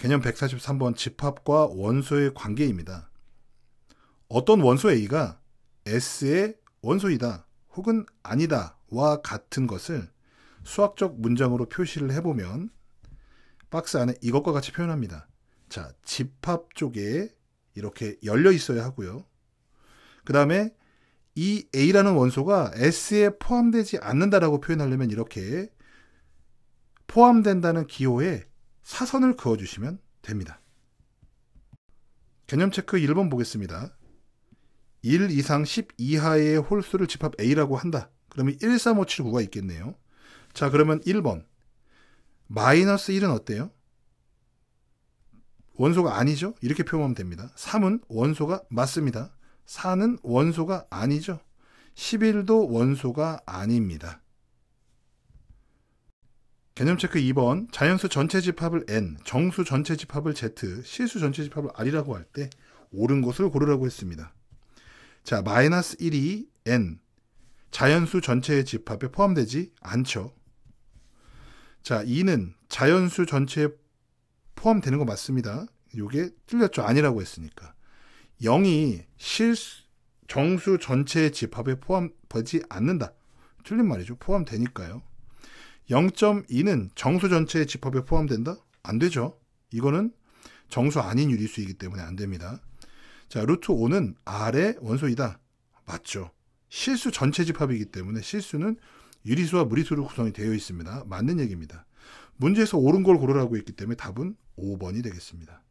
개념 143번 집합과 원소의 관계입니다. 어떤 원소 A가 S의 원소이다 혹은 아니다와 같은 것을 수학적 문장으로 표시를 해보면 박스 안에 이것과 같이 표현합니다. 자, 집합 쪽에 이렇게 열려 있어야 하고요. 그 다음에 이 A라는 원소가 S에 포함되지 않는다라고 표현하려면 이렇게 포함된다는 기호에 사선을 그어주시면 됩니다. 개념 체크 1번 보겠습니다. 1 이상 10 이하의 홀수를 집합 A라고 한다. 그러면 1, 3, 5, 7, 9가 있겠네요. 자, 그러면 1번. 마이너스 1은 어때요? 원소가 아니죠? 이렇게 표현하면 됩니다. 3은 원소가 맞습니다. 4는 원소가 아니죠? 11도 원소가 아닙니다. 개념 체크 2번 자연수 전체 집합을 n, 정수 전체 집합을 z, 실수 전체 집합을 r이라고 할 때 옳은 것을 고르라고 했습니다. 자, 마이너스 1이 n 자연수 전체의 집합에 포함되지 않죠. 자, 2는 자연수 전체에 포함되는 거 맞습니다. 요게 틀렸죠. 아니라고 했으니까. 0이 실수 정수 전체의 집합에 포함되지 않는다. 틀린 말이죠. 포함되니까요. 0.2는 정수 전체의 집합에 포함된다? 안 되죠. 이거는 정수 아닌 유리수이기 때문에 안 됩니다. 자, 루트 5는 R의 원소이다. 맞죠. 실수 전체 집합이기 때문에 실수는 유리수와 무리수로 구성이 되어 있습니다. 맞는 얘기입니다. 문제에서 옳은 걸 고르라고 했기 때문에 답은 5번이 되겠습니다.